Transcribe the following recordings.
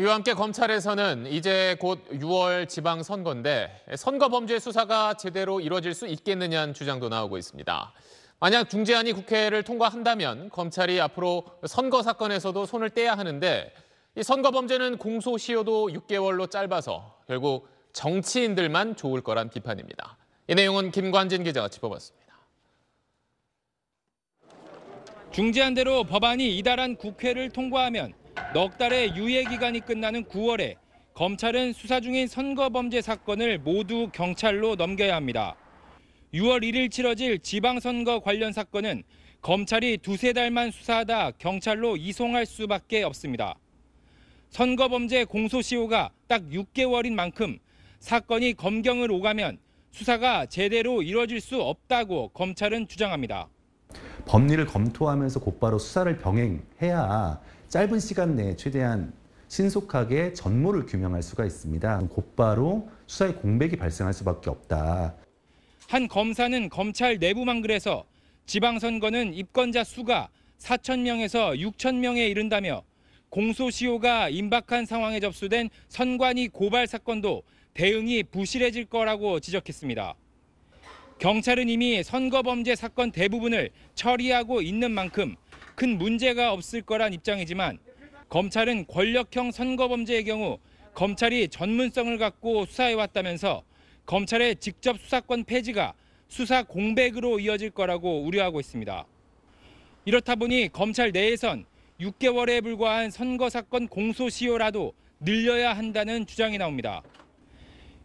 이와 함께 검찰에서는 이제 곧 6월 지방선거인데 선거범죄 수사가 제대로 이뤄질 수 있겠느냐는 주장도 나오고 있습니다. 만약 중재안이 국회를 통과한다면 검찰이 앞으로 선거 사건에서도 손을 떼야 하는데 이 선거범죄는 공소시효도 6개월로 짧아서 결국 정치인들만 좋을 거란 비판입니다. 이 내용은 김관진 기자가 짚어봤습니다. 중재안대로 법안이 이달한 국회를 통과하면 넉 달의 유예 기간이 끝나는 9월에 검찰은 수사 중인 선거 범죄 사건을 모두 경찰로 넘겨야 합니다. 6월 1일 치러질 지방선거 관련 사건은 검찰이 두세 달만 수사하다 경찰로 이송할 수밖에 없습니다. 선거범죄 공소시효가 딱 6개월인 만큼 사건이 검경을 오가면 수사가 제대로 이뤄질 수 없다고 검찰은 주장합니다. 법리를 검토하면서 곧바로 수사를 병행해야 짧은 시간 내에 최대한 신속하게 전모를 규명할 수가 있습니다. 곧바로 수사의 공백이 발생할 수밖에 없다. 한 검사는 검찰 내부만 그래서 지방선거는 입건자 수가 4천 명에서 6천 명에 이른다며 공소시효가 임박한 상황에 접수된 선관위 고발 사건도 대응이 부실해질 거라고 지적했습니다. 경찰은 이미 선거범죄 사건 대부분을 처리하고 있는 만큼 큰 문제가 없을 거란 입장이지만 검찰은 권력형 선거범죄의 경우 검찰이 전문성을 갖고 수사해왔다면서 검찰의 직접 수사권 폐지가 수사 공백으로 이어질 거라고 우려하고 있습니다. 이렇다 보니 검찰 내에선 6개월에 불과한 선거 사건 공소시효라도 늘려야 한다는 주장이 나옵니다.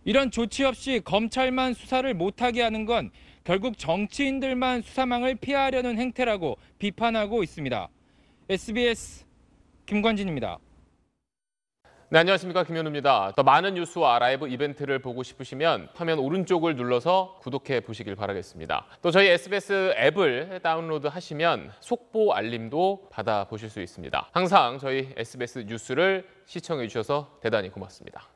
이런 조치 없이 검찰만 수사를 못하게 하는 건 결국 정치인들만 수사망을 피하려는 행태라고 비판하고 있습니다. SBS 김관진입니다. 네, 안녕하십니까 김현우입니다. 더 많은 뉴스와 라이브 이벤트를 보고 싶으시면 화면 오른쪽을 눌러서 구독해 보시길 바라겠습니다. 또 저희 SBS 앱을 다운로드 하시면 속보 알림도 받아 보실 수 있습니다. 항상 저희 SBS 뉴스를 시청해 주셔서 대단히 고맙습니다.